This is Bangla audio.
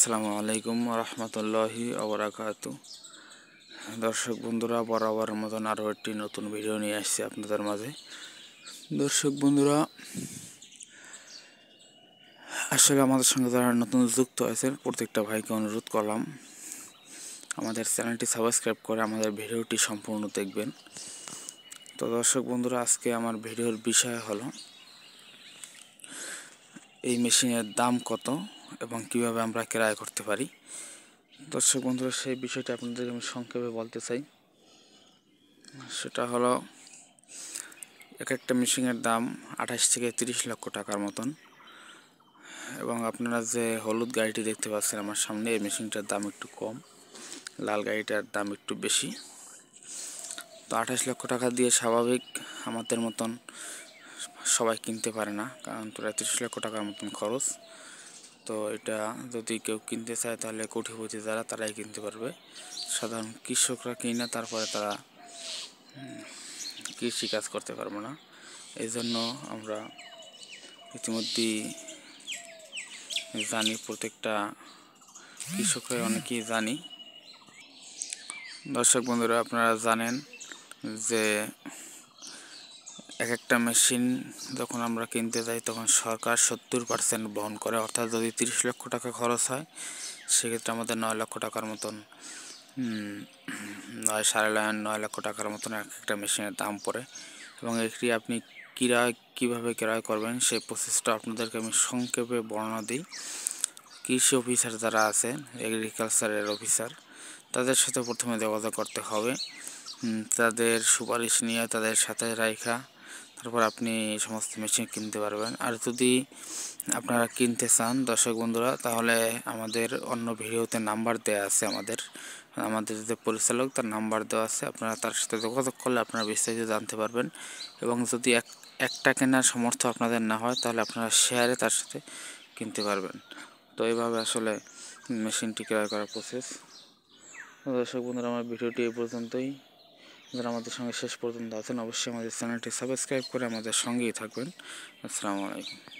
আসসালামু আলাইকুম রহমতুল্লাহি আবরাকাত দর্শক বন্ধুরা বরাবর মতন আরও একটি নতুন ভিডিও নিয়ে আসছি আপনাদের মাঝে দর্শক বন্ধুরা আসলে আমাদের সঙ্গে যারা নতুন যুক্ত আছেন প্রত্যেকটা ভাইকে অনুরোধ করলাম আমাদের চ্যানেলটি সাবস্ক্রাইব করে আমাদের ভিডিওটি সম্পূর্ণ দেখবেন তো দর্শক বন্ধুরা আজকে আমার ভিডিওর বিষয় হলো এই মেশিনের দাম কত এবং কিভাবে আমরা ক্রয় করতে পারি দর্শক বন্ধুরা সেই বিষয়টা আপনাদের আমি সংক্ষেপে বলতে চাই সেটা হলো এক একটা মেশিনের দাম আঠাশ থেকে তিরিশ লক্ষ টাকার মতন এবং আপনারা যে হলুদ গাড়িটি দেখতে পাচ্ছেন আমার সামনে এই মেশিনটার দাম একটু কম লাল গাড়িটার দাম একটু বেশি তো আঠাশ লক্ষ টাকা দিয়ে স্বাভাবিক আমাদের মতন সবাই কিনতে পারে না কারণ প্রায় তিরিশ লক্ষ টাকার মতন খরচ তো এটা যদি কেউ কিনতে চায় তাহলে কোটিপতি যারা তারাই কিনতে পারবে সাধারণ কৃষকরা কিনে তারপরে তারা কৃষিকাজ করতে পারবো না এই জন্য আমরা ইতিমধ্যেই জানি প্রত্যেকটা কৃষকরা অনেকেই জানি দর্শক বন্ধুরা আপনারা জানেন যে এক একটা মেশিন যখন আমরা কিনতে যাই তখন সরকার সত্তর পার্সেন্ট বহন করে অর্থাৎ যদি তিরিশ লক্ষ টাকা খরচ হয় সেক্ষেত্রে আমাদের নয় লক্ষ টাকার মতন নয় সাড়ে লাইন নয় লক্ষ টাকার মতন এক একটা মেশিনের দাম পড়ে এবং একটি আপনি ক্রয় কীভাবে ক্রয় করবেন সেই প্রসেসটা আপনাদেরকে আমি সংক্ষেপে বর্ণনা দিই কৃষি অফিসার যারা আছে এগ্রিকালচারের অফিসার তাদের সাথে প্রথমে যোগাযোগ করতে হবে তাদের সুপারিশ নিয়ে তাদের সাথে রাইখা তারপর আপনি সমস্ত মেশিন কিনতে পারবেন আর যদি আপনারা কিনতে চান দর্শক বন্ধুরা তাহলে আমাদের অন্য ভিডিওতে নাম্বার দেওয়া আছে আমাদের আমাদের যে পরিচালক তার নাম্বার দেওয়া আছে আপনারা তার সাথে যোগাযোগ করলে আপনারা বিস্তারিত জানতে পারবেন এবং যদি এক একটা কেনার সমর্থ আপনাদের না হয় তাহলে আপনারা শেয়ারে তার সাথে কিনতে পারবেন তো এইভাবে আসলে মেশিনটি ক্রয় করার প্রসেস দর্শক বন্ধুরা আমার ভিডিওটি এই পর্যন্তই যারা আমাদের সঙ্গে শেষ পর্যন্ত আছেন অবশ্যই আমাদের চ্যানেলটি সাবস্ক্রাইব করে আমাদের সঙ্গেই থাকবেন আসসালামু আলাইকুম